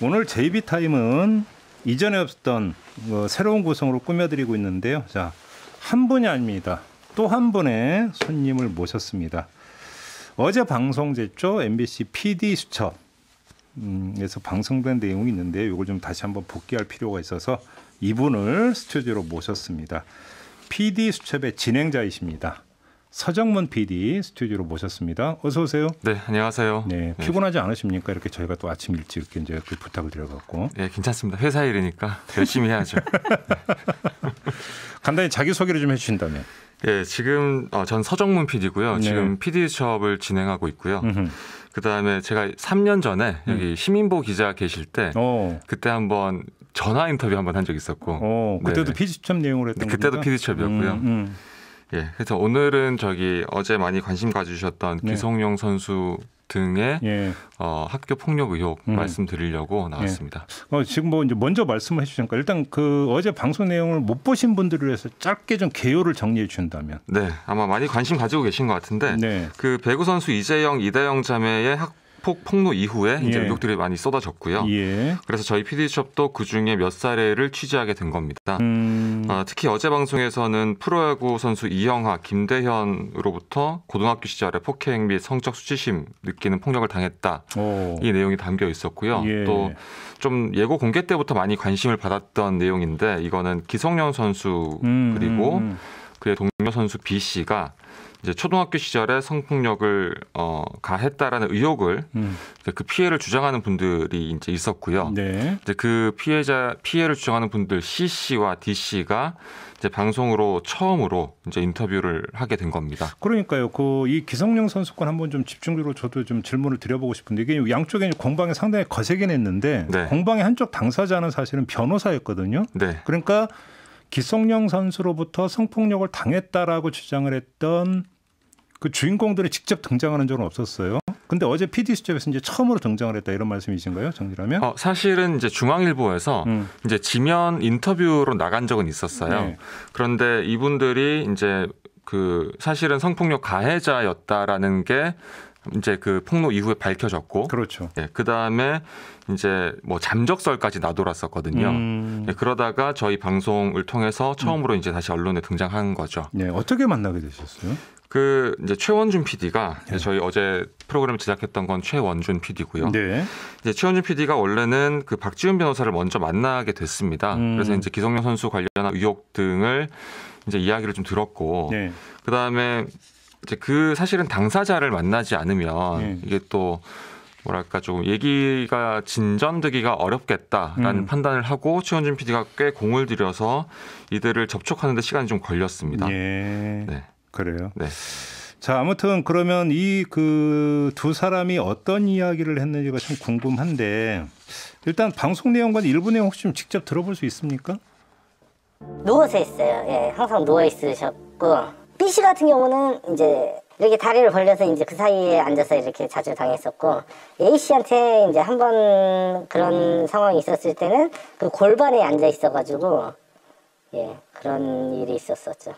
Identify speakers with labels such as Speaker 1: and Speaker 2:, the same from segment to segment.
Speaker 1: 오늘 JB 타임은 이전에 없었던 어, 새로운 구성으로 꾸며드리고 있는데요. 자, 한 분이 아닙니다. 또 한 분의 손님을 모셨습니다. 어제 방송 됐죠. MBC PD 수첩. 음, 에서 방송된 내용이 있는데 이걸 좀 다시 한번 복귀할 필요가 있어서 이분을 스튜디오로 모셨습니다. PD 수첩의 진행자이십니다. 서정문 PD 스튜디오로 모셨습니다. 어서 오세요.
Speaker 2: 네, 안녕하세요. 네,
Speaker 1: 네, 피곤하지 않으십니까? 이렇게 저희가 또 아침 일찍 이렇게 이제 그 부탁을 드려갖고. 네, 괜찮습니다. 회사 일이니까 열심히 해야죠. 간단히 자기 소개를 좀 해주신다면.
Speaker 2: 예, 네, 지금 어, 전 서정문 PD고요. 네. 지금 PD 수업을 진행하고 있고요. 그다음에 제가 3년 전에 음. 여기 음. 시민보 기자 계실 때 오. 어. 그때 한번 전화 인터뷰 한 번 한적 있었고 오, 어, 그때도 네.
Speaker 1: 피디첩 내용으로 했던 네, 그때도 피디첩이었고요. 음, 음.
Speaker 2: 예, 그래서 오늘은 저기 어제 많이 관심 가지셨던 네. 기성용 선수 등의 예. 어, 학교 폭력 의혹 음. 말씀드리려고 예. 나왔습니다.
Speaker 1: 예. 어, 지금 뭐 이제 먼저 말씀을 해주니까 일단 그 어제 방송 내용을 못 보신 분들을 위해서 짧게 좀 개요를 정리해 주다면 네, 아마 많이 관심 가지고 계신 것 같은데 네.
Speaker 2: 그 배구 선수 이재영 이다영 자매의 학폭 폭로 이후에 이제 예. 의혹들이 많이 쏟아졌고요. 예. 그래서 저희 PD숍도 그 중에 몇 사례를 취재하게 된 겁니다. 음... 어, 특히 어제 방송에서는 프로야구 선수 이영하, 김대현으로부터 고등학교 시절에 폭행 및 성적 수치심 느끼는 폭력을 당했다. 오. 이 내용이 담겨 있었고요. 예. 또좀 예고 공개 때부터 많이 관심을 받았던 내용인데 이거는 기성년 선수 음... 그리고 음, 음. 그의 동료 선수 B 씨가 이제 초등학교 시절에 성폭력을 어, 가했다라는 의혹을 음. 그 피해를 주장하는 분들이 이제 있었고요. 네. 이제 그 피해자 피해를 주장하는 분들 C 씨와 D 씨가 이제 방송으로 처음으로 이제 인터뷰를 하게 된 겁니다.
Speaker 1: 그러니까요. 그이 기성용 선수권 한번 좀 집중적으로 저도 좀 질문을 드려보고 싶은데 이게 양쪽에 공방이 상당히 거세긴 했는데 네. 공방의 한쪽 당사자는 사실은 변호사였거든요. 네. 그러니까 기성용 선수로부터 성폭력을 당했다라고 주장을 했던 그 주인공들이 직접 등장하는 적은 없었어요. 근데 어제 PD 수첩에서 이제 처음으로 등장을 했다 이런 말씀이신가요, 정리라면?
Speaker 2: 어, 사실은 이제 중앙일보에서 음. 이제 지면 인터뷰로 나간 적은 있었어요. 네. 그런데 이분들이 이제 그 사실은 성폭력 가해자였다라는 게 이제 그 폭로 이후에 밝혀졌고 그렇죠. 예, 그다음에 이제 뭐 잠적설까지 나돌았었거든요. 음. 예, 그러다가 저희 방송을 통해서 음. 처음으로 음. 이제 다시 언론에 등장한 거죠. 네,
Speaker 1: 어떻게 만나게 되셨어요?
Speaker 2: 그 이제 최원준 PD가 네. 예. 저희 어제 프로그램 제작했던 건 최원준 PD고요. 네. 이제 최원준 PD가 원래는 그 박지훈 변호사를 먼저 만나게 됐습니다. 음. 그래서 이제 기성용 선수 관련한 의혹 등을 이제 이야기를 좀 들었고 네. 그다음에 이제 그 사실은 당사자를 만나지 않으면 네. 이게 또 뭐랄까 조금 얘기가 진전되기가 어렵겠다라는 음. 판단을 하고 최원준 PD가 꽤 공을 들여서 이들을
Speaker 1: 접촉하는데 시간이 좀 걸렸습니다. 예. 네. 그래요. 네. 자, 아무튼 그러면 이 그 두 사람이 어떤 이야기를 했는지가 참 궁금한데 일단 방송 내용과 일부 내용 혹시 좀 직접 들어볼 수 있습니까? 누워서
Speaker 3: 했어요. 예, 항상 누워 있으셨고 B씨 같은 경우는 이제 이렇게 음. 다리를 벌려서 이제 그 사이에 음. 앉아서 이렇게 자주 당했었고 A씨한테 이제 한번 그런 음. 상황이 있었을 때는 그 골반에 앉아 있어가지고 예 그런 일이 있었었죠.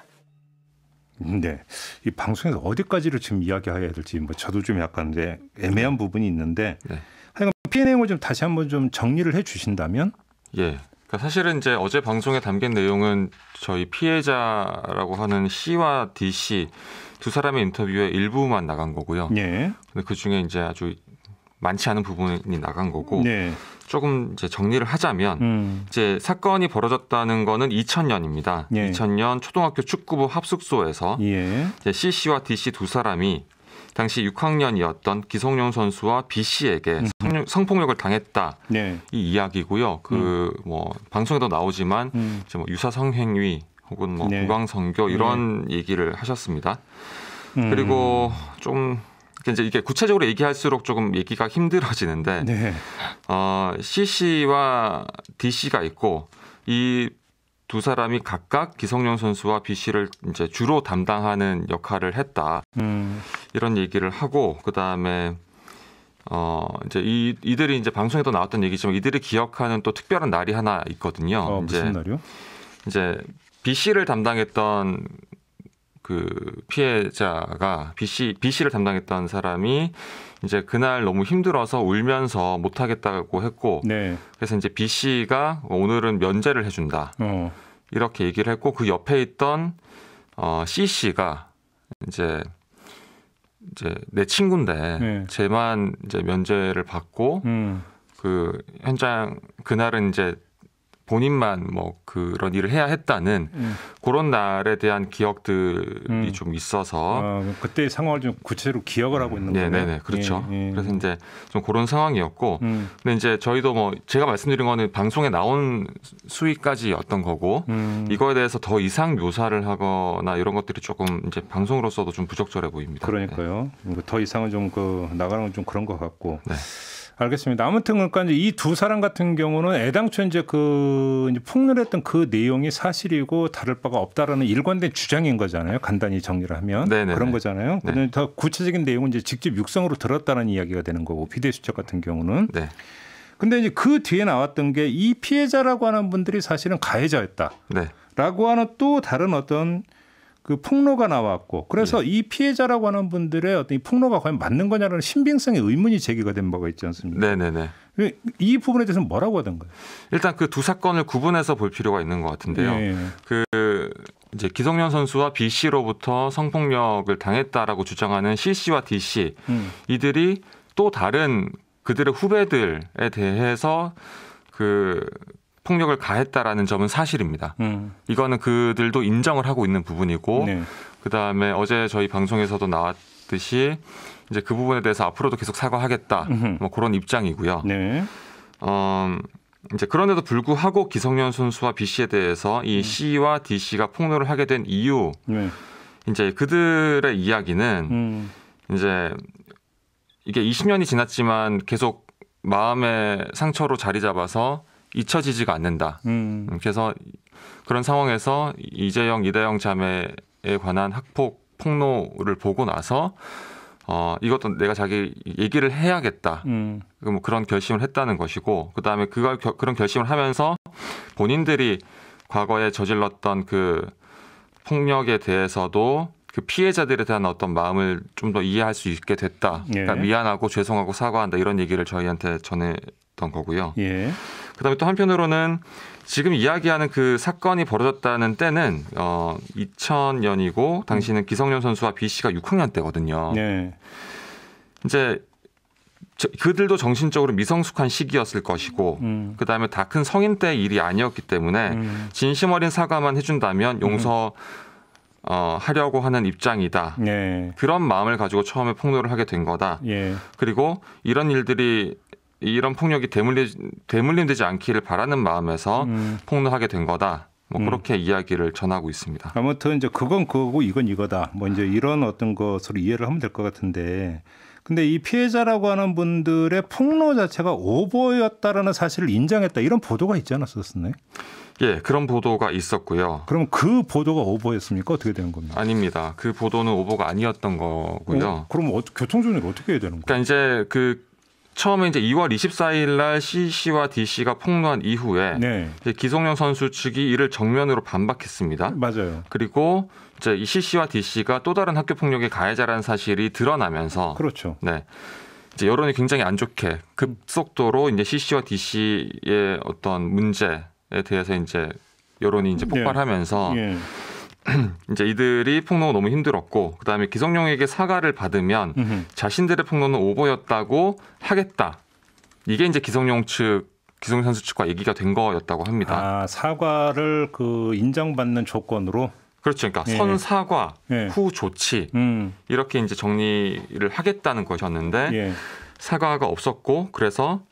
Speaker 1: 네, 이 방송에서 어디까지를 지금 이야기해야 될지 뭐 저도 좀 약간 이제 애매한 부분이 있는데 네. 하여간 피해 내용을 좀 다시 한번 좀 정리를 해주신다면
Speaker 2: 예. 그러니까 사실은 이제 어제 방송에 담긴 내용은 저희 피해자라고 하는 C와 D 씨두 사람의 인터뷰의 일부만 나간 거고요. 네. 근데 그 중에 이제 아주 많지 않은 부분이 나간 거고 네. 조금 이제 정리를 하자면 음. 이제 사건이 벌어졌다는 거는 2000년입니다. 예. 2000년 초등학교 축구부 합숙소에서 예. 이제 C 씨와 D 씨두 사람이 당시 6학년이었던 기성용 선수와 B 씨에게 음. 성 성폭력을 당했다 네. 이 이야기고요. 그뭐 음. 뭐 방송에도 나오지만 음. 뭐 유사 성행위 혹은 뭐 네. 강광성교 네. 이런 네. 얘기를 하셨습니다.
Speaker 1: 음. 그리고
Speaker 2: 좀 이제 이게 구체적으로 얘기할수록 조금 얘기가 힘들어지는데 네. 어, C 씨와 D 씨가 있고 이두 사람이 각각 기성용 선수와 B 씨를 이제 주로 담당하는 역할을 했다. 음. 이런 얘기를 하고 그 다음에 어 이제 이 이들이 이제 방송에도 나왔던 얘기지만 이들이 기억하는 또 특별한 날이 하나 있거든요. 어, 이제 무 날이요? 이제 B 씨를 담당했던 그 피해자가 B 씨 B 씨를 담당했던 사람이 이제 그날 너무 힘들어서 울면서 못하겠다고 했고 네. 그래서 이제 B 씨가 오늘은 면제를 해준다 어. 이렇게 얘기를 했고 그 옆에 있던 어, C 씨가 이제 이제 내 친구인데 네. 쟤만 이제 면제를 받고 음. 그 현장 그날은 이제 본인만 뭐 그런 일을 해야 했다는 음. 그런 날에 대한 기억들이 음. 좀 있어서 아, 그때 상황을 좀 구체로 기억을 하고 있는 거예요. 네, 네, 그렇죠. 예, 예. 그래서 이제 좀 그런 상황이었고, 음. 근데 이제 저희도 뭐 제가 말씀드린 거는 방송에 나온 수위까지였던 거고 음. 이거에 대해서 더
Speaker 1: 이상 묘사를 하거나 이런 것들이 조금 이제 방송으로서도 좀 부적절해 보입니다. 그러니까요. 네. 더 이상은 좀 그 나가는 건 좀 그런 것 같고. 네. 알겠습니다. 아무튼 그러니까 이 두 사람 같은 경우는 애당초 이제 그 이제 폭로했던 그 내용이 사실이고 다를 바가 없다라는 일관된 주장인 거잖아요. 간단히 정리를 하면 네네네. 네, 네. 그런 거잖아요. 근데 네. 그러니까 더 구체적인 내용은 이제 직접 육성으로 들었다는 이야기가 되는 거고 비대수첩 같은 경우는. 네. 근데 이제 그 뒤에 나왔던 게 이 피해자라고 하는 분들이 사실은 가해자였다. 네. 라고 하는 또 다른 어떤 그 폭로가 나왔고 그래서 예. 이 피해자라고 하는 분들의 어떤 이 폭로가 과연 맞는 거냐라는 신빙성의 의문이 제기가 된 바가 있지 않습니까? 네네네. 그 이 부분에 대해서는 뭐라고 하던가요?
Speaker 2: 일단 그 두 사건을 구분해서 볼 필요가 있는 것 같은데요. 예. 그 이제 기성년 선수와 B 씨로부터 성폭력을 당했다라고 주장하는 C 씨와 D 씨 음. 이들이 또 다른 그들의 후배들에 대해서 그 폭력을 가했다라는 점은 사실입니다. 음. 이거는 그들도 인정을 하고 있는 부분이고 네. 그다음에 어제 저희 방송에서도 나왔듯이 이제 그 부분에 대해서 앞으로도 계속 사과하겠다 음흠. 뭐 그런 입장이고요. 네. 어, 이제 그런데도 불구하고 기성년 선수와 B 씨에 대해서 이 음. C와 D 씨가 폭로를 하게 된 이유, 네. 이제 그들의 이야기는 음. 이제 이게 20년이 지났지만 계속 마음의 상처로 자리 잡아서 잊혀지지가 않는다. 음. 음. 그래서 그런 상황에서 이재영, 이다영 자매에 관한 학폭 폭로를 보고 나서 어, 이것도 내가 자기 얘기를 해야겠다. 음. 그 뭐 그런 결심을 했다는 것이고, 그 다음에 그걸 그런 결심을 하면서 본인들이 과거에 저질렀던 그 폭력에 대해서도 그 피해자들에 대한 어떤 마음을 좀 더 이해할 수 있게 됐다. 그러니까 예. 그러니까 미안하고 죄송하고 사과한다 이런 얘기를 저희한테 전해 있었던 거고요. 예. 그다음에 또 한편으로는 지금 이야기하는 그 사건이 벌어졌다는 때는 어 2000년이고 당시는 기성년 선수와 B 씨가 6학년 때거든요. 예. 이제 그들도 정신적으로 미성숙한 시기였을 것이고 음. 그다음에 다 큰 성인 때 일이 아니었기 때문에 음. 진심 어린 사과만 해준다면 음. 용서 음. 어, 하려고 하는 입장이다. 예. 그런 마음을 가지고 처음에 폭로를 하게 된 거다. 예. 그리고 이런 일들이 이런 폭력이 대물리, 대물림되지 않기를 바라는 마음에서 음. 폭로하게 된 거다. 뭐 음. 그렇게 음. 이야기를 전하고
Speaker 1: 있습니다. 아무튼 이제 그건 그거고 이건 이거다. 뭐 이제 이런 어떤 것으로 이해를 하면 될 것 같은데. 근데 이 피해자라고 하는 분들의 폭로 자체가 오버였다라는 사실을 인정했다. 이런 보도가 있지 않았었나요?
Speaker 2: 예, 그런 보도가 있었고요.
Speaker 1: 그럼 그 보도가 오버였습니까? 어떻게 되는 겁니까?
Speaker 2: 아닙니다. 그 보도는 오버가 아니었던 거고요. 어, 그럼
Speaker 1: 어, 교통정리를 어떻게 해야 되는 거예요?
Speaker 2: 그러니까 이제 그 처음에 이제 2월 24일 날 CC와 DC가 폭로한 이후에 네. 기성용 선수 측이 이를 정면으로 반박했습니다. 맞아요. 그리고 이제 이 CC와 DC가 또 다른 학교 폭력의 가해자라는 사실이 드러나면서 그렇죠. 네. 이제 여론이 굉장히 안 좋게 급속도로 이제 CC와 DC의 어떤 문제에 대해서 이제 여론이 이제 네. 폭발하면서 네. 네. 이제 이들이 폭로가 너무 힘들었고 그다음에 기성용에게 사과를 받으면 음흠. 자신들의 폭로는 오버였다고 하겠다. 이게 이제 기성용 측
Speaker 1: 기성용 선수 측과 얘기가 된 거였다고 합니다. 아, 사과를 그 인정받는 조건으로 그렇죠. 그러니까 예. 선사과
Speaker 2: 예. 후 조치 음. 이렇게 이제 정리를 하겠다는 것이었는데 예. 사과가 없었고 그래서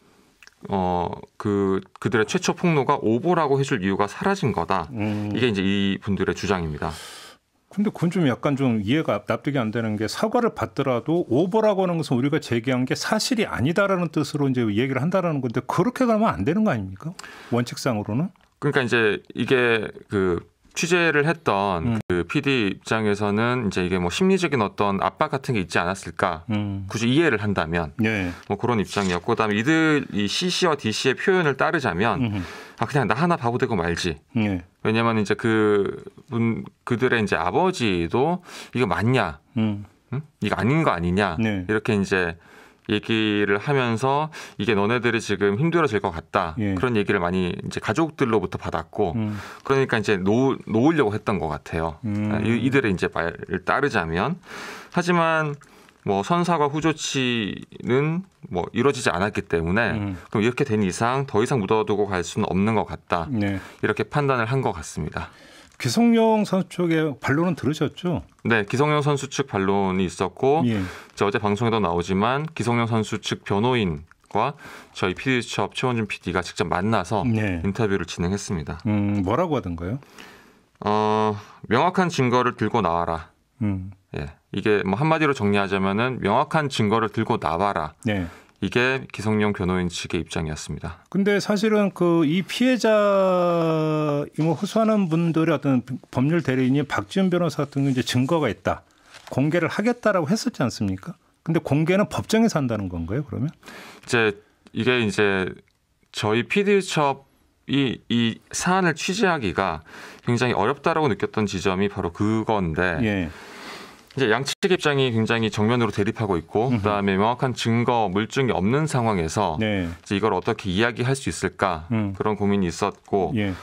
Speaker 2: 어, 그, 그들의 최초 폭로가 오보라고 해줄 이유가 사라진 거다. 음. 이게 이제 이 분들의 주장입니다.
Speaker 1: 근데 그건 좀 약간 좀 이해가 납득이 안 되는 게 사과를 받더라도 오보라고 하는 것은 우리가 제기한 게 사실이 아니다라는 뜻으로 이제 얘기를 한다라는 건데 그렇게 가면 안 되는 거 아닙니까? 원칙상으로는?
Speaker 2: 그러니까 이제 이게 그 취재를 했던 음. 그 PD 입장에서는 이제 이게 뭐 심리적인 어떤 압박 같은 게 있지 않았을까 음. 굳이 이해를 한다면 예. 뭐 그런 입장이었고 그다음에 이들 이 CC와 DC의 표현을 따르자면 음아 그냥 나 하나 바보 되고 말지. 예. 왜냐면 이제 그분 그들의 이제 아버지도 이거 맞냐, 음. 응? 이거 아닌 거 아니냐 예. 이렇게 이제 얘기를 하면서 이게 너네들이 지금 힘들어질 것 같다 예. 그런 얘기를 많이 이제 가족들로부터 받았고 음. 그러니까 이제 놓, 으려고 했던 것 같아요. 음. 아, 이들의 이제 말을 따르자면 하지만 뭐 선사과 후조치는 뭐 이루어지지 않았기 때문에 음. 그럼 이렇게 된 이상 더 이상 묻어두고 갈 수는 없는 것 같다 네. 이렇게 판단을 한 것 같습니다.
Speaker 1: 기성용 선수 쪽의 반론은 들으셨죠?
Speaker 2: 네, 기성용 선수 측 반론이 있었고 예. 어제 방송에도 나오지만 기성용 선수 측 변호인 과 저희 PD수첩 최원준 PD가 직접 만나서 네. 인터뷰를 진행했습니다. 음, 뭐라고 하던가요? 어, 명확한 증거를 들고 나와라.
Speaker 1: 음. 예,
Speaker 2: 이게 뭐 한마디로 정리하자면은 명확한 증거를 들고 나와라. 네. 이게 기성용 변호인 측의 입장이었습니다.
Speaker 1: 근데 사실은 그 이 피해자 이뭐 호소하는 분들의 어떤 법률 대리인이 박지훈 변호사 같은 이제 증거가 있다. 공개를 하겠다라고 했었지 않습니까? 근데 공개는 법정에서 한다는 건가요, 그러면?
Speaker 2: 이제 이게 이제 저희 피디첩 이, 이 사안을 취재하기가 굉장히 어렵다라고 느꼈던 지점이 바로 그건데 예. 이제 양측 입장이 굉장히 정면으로 대립하고 있고 그다음에 명확한 증거 물증이 없는 상황에서 네. 이제 이걸 어떻게 이야기할 수 있을까 음. 그런 고민이 있었고 예.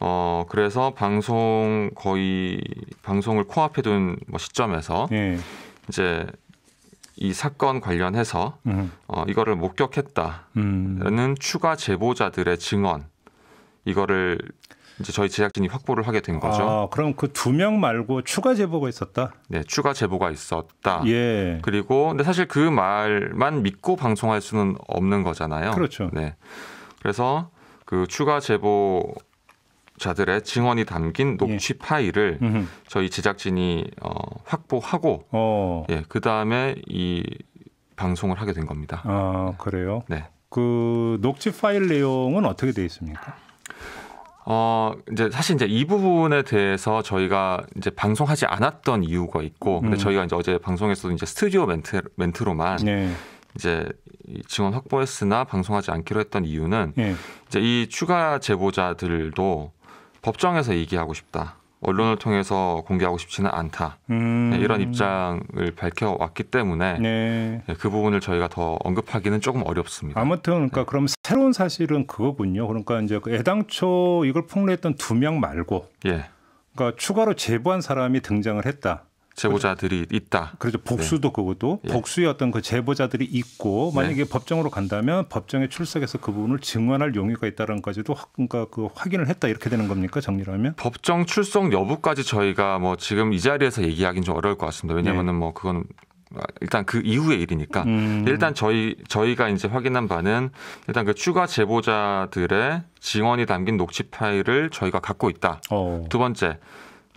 Speaker 2: 어 그래서 방송 거의 방송을 코앞에 둔뭐 시점에서 예. 이제 이 사건 관련해서 음. 어, 이거를 목격했다는
Speaker 1: 음.
Speaker 2: 추가 제보자들의 증언 이거를 이제 저희 제작진이 확보를 하게 된 거죠. 아,
Speaker 1: 그럼 그 두 명 말고 추가 제보가 있었다?
Speaker 2: 네, 추가 제보가 있었다. 예. 그리고 근데 사실 그 말만 믿고 방송할 수는 없는 거잖아요. 그렇죠. 네. 그래서 그 추가 제보 자들의 증언이 담긴 녹취 예. 파일을 음흠. 저희 제작진이 어,
Speaker 1: 확보하고
Speaker 2: 어. 예, 그다음에 이
Speaker 1: 방송을 하게 된 겁니다. 아, 그래요? 네. 그 녹취 파일 내용은 어떻게 되어 있습니까?
Speaker 2: 어, 이제 사실 이제 이 부분에 대해서 저희가 이제 방송하지 않았던 이유가 있고, 근데 음. 저희가 이제 어제 방송에서도 이제 스튜디오 멘트, 멘트로만 네. 이제 지원 확보했으나 방송하지 않기로 했던 이유는 네. 이제 이 추가 제보자들도 법정에서 얘기하고 싶다. 언론을 통해서 공개하고 싶지는 않다. 네, 음. 이런 입장을 밝혀왔기 때문에
Speaker 1: 네. 네. 그 부분을 저희가 더 언급하기는 조금 어렵습니다. 아무튼 네. 그러니까 네. 그럼 새로운 사실은 그거군요. 그러니까 이제 그 애당초 이걸 폭로했던 두 명 말고, 예. 그러니까 추가로 제보한 사람이 등장을 했다. 제보자들이 있다. 그렇죠. 네. 복수도 네. 그것도 예. 복수의 어떤 그 제보자들이 있고 만약에 네. 법정으로 간다면 법정에 출석해서 그 부분을 증언할 용의가 있다는 것까지도 그러니까 그 확인을 했다 이렇게 되는 겁니까 정리를 하면? 법정 출석 여부까지
Speaker 2: 저희가 뭐 지금 이 자리에서 얘기하기는 좀 어려울 것 같습니다. 왜냐하면은 네. 뭐 그건 일단 그 이후의 일이니까 음. 일단 저희 저희가 이제 확인한 바는 일단 그 추가 제보자들의 증언이 담긴 녹취 파일을 저희가 갖고 있다. 어. 두 번째.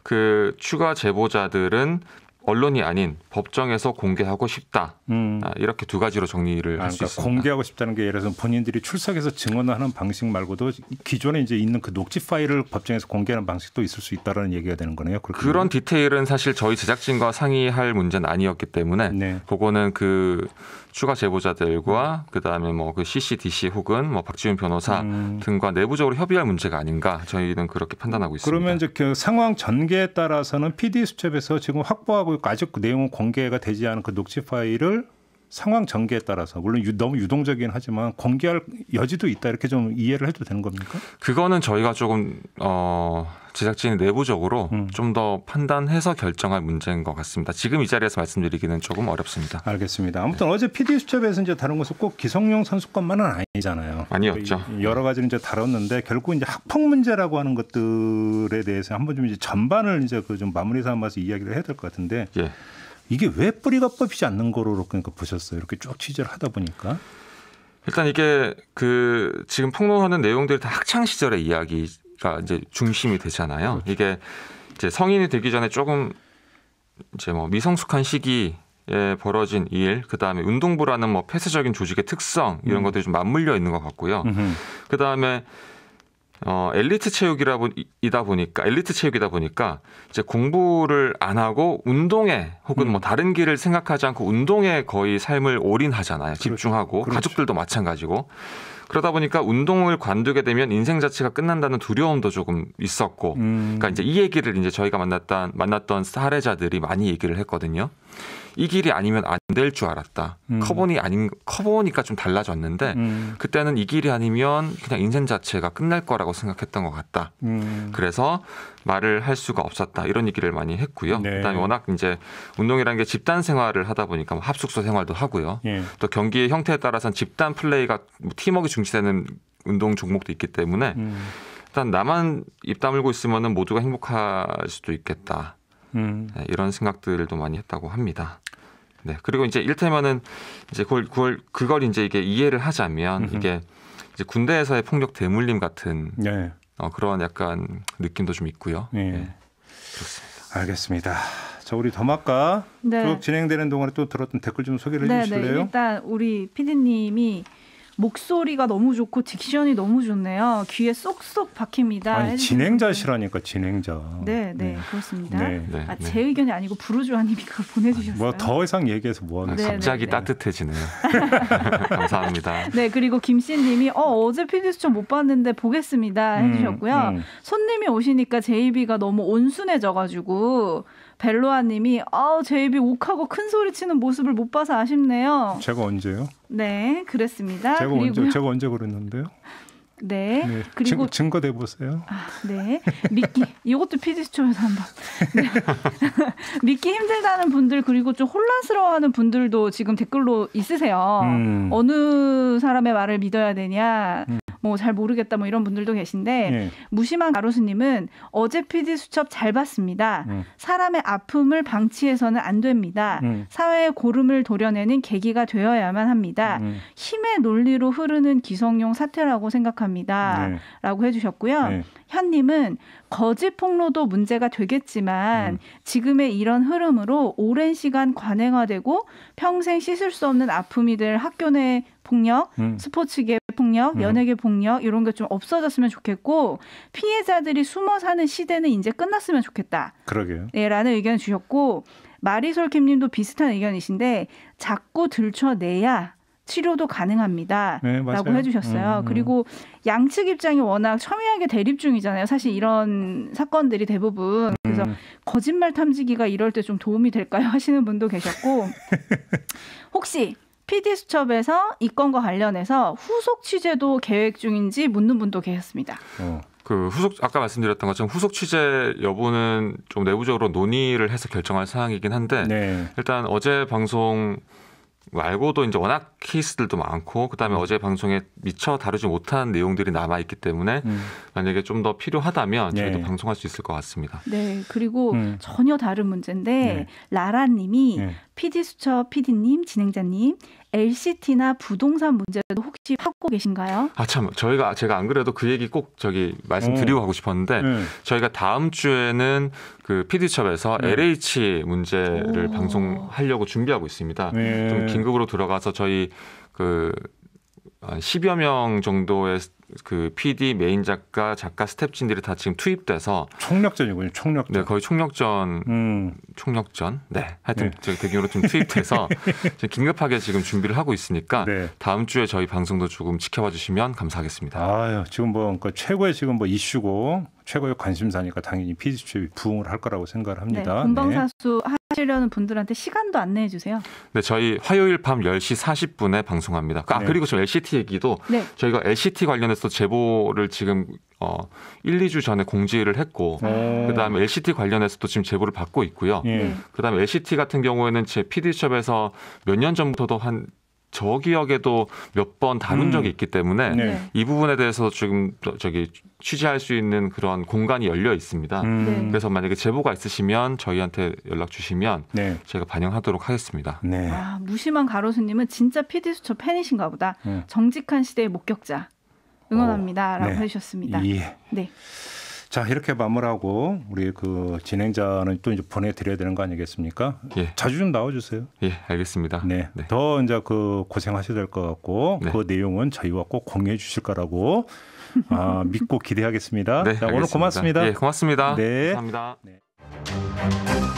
Speaker 2: 그 추가 제보자들은 언론이 아닌 법정에서 공개하고 싶다. 음. 아, 이렇게 두 가지로 정리를 아, 할수 그러니까 있습니다.
Speaker 1: 공개하고 싶다는 게 예를 들어서 본인들이 출석해서 증언하는 방식 말고도 기존에 이제 있는 그 녹취 파일을 법정에서 공개하는 방식도 있을 수있다는 얘기가 되는 거네요. 그렇군요. 그런
Speaker 2: 디테일은 사실 저희 제작진과 상의할 문제는 아니었기 때문에 네. 그거는 그 추가 제보자들과 그다음에 뭐 그 CCDC 혹은 뭐 박지훈 변호사 음. 등과 내부적으로 협의할 문제가 아닌가 저희는 그렇게 판단하고 있습니다.
Speaker 1: 그러면 이제 그 상황 전개에 따라서는 PD 수첩에서 지금 확보하고 하고 있고 아직 그 내용은 공개가 되지 않은 그 녹취 파일을 상황 전개에 따라서 물론 유, 너무 유동적이긴 하지만 공개할 여지도 있다 이렇게 좀 이해를 해도 되는 겁니까?
Speaker 2: 그거는 저희가 조금 어 제작진이 내부적으로 음. 좀더 판단해서 결정할 문제인 것 같습니다. 지금 이 자리에서 말씀드리기는 조금 어렵습니다. 알겠습니다.
Speaker 1: 아무튼 네. 어제 PD 수첩에서 이제 다른 것은 꼭 기성용 선수권만은 아니잖아요. 아니었죠. 여러 가지를 이제 다뤘는데 결국 이제 학폭 문제라고 하는 것들에 대해서 한번 좀 이제 전반을 이제 그 좀 마무리 삼아서 이야기를 해야 될 것 같은데. 예. 이게 왜 뿌리가 뽑히지 않는 거로 그러니까 보셨어요? 이렇게 쭉 취재를 하다 보니까.
Speaker 2: 일단 이게 그 지금 폭로하는 내용들이 다 학창 시절의 이야기가 이제 중심이 되잖아요. 그렇죠. 이게 이제 성인이 되기 전에 조금 이제 뭐 미성숙한 시기에 벌어진 일, 그 다음에 운동부라는 뭐 폐쇄적인 조직의 특성 이런 음. 것들이 좀 맞물려 있는 것 같고요. 그 다음에 어, 엘리트 체육이다 보니까 엘리트 체육이다 보니까 이제 공부를 안 하고 운동에 혹은 뭐 음. 뭐 다른 길을 생각하지 않고 운동에 거의 삶을 올인하잖아요. 그렇죠. 집중하고 그렇죠. 가족들도 마찬가지고. 그러다 보니까 운동을 관두게 되면 인생 자체가 끝난다는 두려움도 조금 있었고, 음. 그러니까 이제 이 얘기를 이제 저희가 만났던 만났던 사례자들이 많이 얘기를 했거든요. 이 길이 아니면 안 될 줄 알았다. 음. 커보니 아닌 커보니까 좀 달라졌는데 음. 그때는 이 길이 아니면 그냥 인생 자체가 끝날 거라고 생각했던 것 같다. 음. 그래서 말을 할 수가 없었다 이런 얘기를 많이 했고요. 네. 그다음에 워낙 이제 운동이라는 게 집단 생활을 하다 보니까 뭐 합숙소 생활도 하고요. 예. 또 경기의 형태에 따라서는 집단 플레이가 뭐 팀워크 중시되는 운동 종목도 있기 때문에 음. 일단 나만 입 다물고 있으면은 모두가 행복할 수도 있겠다. 음. 네, 이런 생각들도 많이 했다고 합니다. 네. 그리고 이제 일테면은 이제 그걸, 그걸 그걸 이제 이게 이해를 하자면 음흠. 이게 이제 군대에서의 폭력
Speaker 1: 대물림 같은 네. 어, 그런 약간 느낌도 좀 있고요. 예. 네. 그렇습니다. 알겠습니다. 자, 우리 더마까 네. 쭉 진행되는 동안에 또 들었던 댓글 좀 소개를 해주실래요? 네, 네.
Speaker 3: 일단 우리 피디님이 목소리가 너무 좋고 딕션이 너무 좋네요. 귀에 쏙쏙 박힙니다. 아니,
Speaker 1: 진행자시라니까 진행자.
Speaker 3: 네, 네, 네. 그렇습니다. 네. 네. 아, 네. 제 의견이 아니고 부르주아님이 가 보내주셨어요. 뭐더
Speaker 1: 이상 얘기해서 뭐하는? 네, 네, 갑자기 네. 따뜻해지네요. 감사합니다.
Speaker 3: 네, 그리고 김 씨님이 어, 어제 피디수첩 못 봤는데 보겠습니다 음, 해주셨고요. 음, 음. 손님이 오시니까 제이비가 너무 온순해져가지고. 벨로아님이 어우 제이비 욱하고 큰 소리 치는 모습을 못 봐서 아쉽네요.
Speaker 1: 제가 언제요?
Speaker 3: 네, 그랬습니다. 제가 그리고요. 언제 제가
Speaker 1: 언제 그랬는데요?
Speaker 3: 네. 네. 그리고 증,
Speaker 1: 거 대보세요.
Speaker 3: 아, 네. 믿기 이것도 피디수첩에서 한번. 네. 믿기 힘들다는 분들 그리고 좀 혼란스러워하는 분들도 지금 댓글로 있으세요. 음. 어느 사람의 말을 믿어야 되냐. 음. 뭐잘 모르겠다 뭐 이런 분들도 계신데 예. 무심한 가로수님은 어제 PD 수첩 잘 봤습니다. 음. 사람의 아픔을 방치해서는 안 됩니다. 음. 사회의 고름을 도려내는 계기가 되어야만 합니다. 음. 힘의 논리로 흐르는 기성용 사태라고 생각합니다. 네. 라고 해주셨고요. 네. 현님은 거짓 폭로도 문제가 되겠지만 음. 지금의 이런 흐름으로 오랜 시간 관행화되고 평생 씻을 수 없는 아픔이 될 학교 내 폭력, 음. 스포츠계 폭력, 음. 연예계 폭력 이런 게 좀 없어졌으면 좋겠고 피해자들이 숨어 사는 시대는 이제 끝났으면 좋겠다. 그러게요. 예, 라는 의견 주셨고 마리솔 캠님도 비슷한 의견이신데 자꾸 들춰내야 치료도 가능합니다. 네, 라고 해주셨어요. 음, 음. 그리고 양측 입장이 워낙 첨예하게 대립 중이잖아요. 사실 이런 사건들이 대부분. 그래서 음. 거짓말 탐지기가 이럴 때 좀 도움이 될까요? 하시는 분도 계셨고. 혹시 PD수첩에서 이 건과 관련해서 후속 취재도 계획 중인지 묻는 분도 계셨습니다.
Speaker 2: 어. 그 후속 아까 말씀드렸던 것처럼 후속 취재 여부는 좀 내부적으로 논의를 해서 결정할 사항이긴 한데 네. 일단 어제 방송 말고도 이제 워낙 케이스들도 많고 그다음에 어제 방송에 미처 다루지 못한 내용들이 남아 있기 때문에 음. 만약에 좀 더 필요하다면 저희도 네. 방송할 수 있을 것 같습니다.
Speaker 3: 네, 그리고 음. 전혀 다른 문제인데 네. 라라님이 PD 네. 수첩 PD님 진행자님 LCT나 부동산 문제도 혹시 하고 계신가요?
Speaker 2: 아참 저희가 제가 안 그래도 그 얘기 꼭 저기 말씀드리고 어. 가고 싶었는데 네. 저희가 다음 주에는 그 PD첩에서 네. LH 문제를 오. 방송하려고 준비하고 있습니다. 네. 좀 긴급으로 들어가서 저희 그 10여 명 정도의 그 PD 메인 작가 작가 스탭진들이 다 지금 투입돼서
Speaker 1: 총력전이군요. 총력전. 네, 거의
Speaker 2: 총력전. 음. 총력전. 네. 하여튼 네. 저희 대기으로 좀 투입돼서 지금 긴급하게 지금 준비를 하고 있으니까 네. 다음 주에 저희 방송도 조금 지켜봐 주시면 감사하겠습니다.
Speaker 1: 아유, 지금 뭐 그러니까 최고의 지금 뭐 이슈고 최고의 관심사니까 당연히 PD 수입 부흥을 할 거라고 생각을 합니다. 네, 금방사수
Speaker 3: 네. 하시려는 분들한테 시간도 안내해 주세요.
Speaker 1: 네, 저희 화요일
Speaker 2: 밤 10시 40분에 방송합니다. 그, 아, 네. 그리고 저 LCT 얘기도 네. 저희가 LCT 관련해서 제보를 지금 어, 1, 2주 전에 공지를 했고 네. 그다음에 LCT 관련해서도 지금 제보를 받고 있고요. 예. 네. 그다음에 LCT 같은 경우에는 제 PD숍에서 몇 년 전부터도 한저 기억에도 몇 번 다룬 음. 적이 있기 때문에 네. 이 부분에 대해서 지금 저기 취재할 수 있는 그런 공간이 열려 있습니다. 음. 네. 그래서 만약에 제보가 있으시면 저희한테 연락 주시면 네. 제가 반영하도록 하겠습니다. 네.
Speaker 3: 아, 무심한 가로수님은 진짜 피디수첩 팬이신가 보다. 네. 정직한 시대의 목격자 응원합니다라고 어. 네. 해주셨습니다. 예. 네.
Speaker 1: 자 이렇게 마무리하고 우리 그 진행자는 또 이제 보내드려야 되는 거 아니겠습니까? 예. 자주 좀 나와주세요. 예, 알겠습니다. 네, 네. 더 이제 그 고생하셔야 될 것 같고 네. 그 내용은 저희와 꼭 공유해 주실 거라고 아, 믿고 기대하겠습니다. 네, 자, 오늘 고맙습니다. 예, 고맙습니다. 네.
Speaker 2: 감사합니다. 네.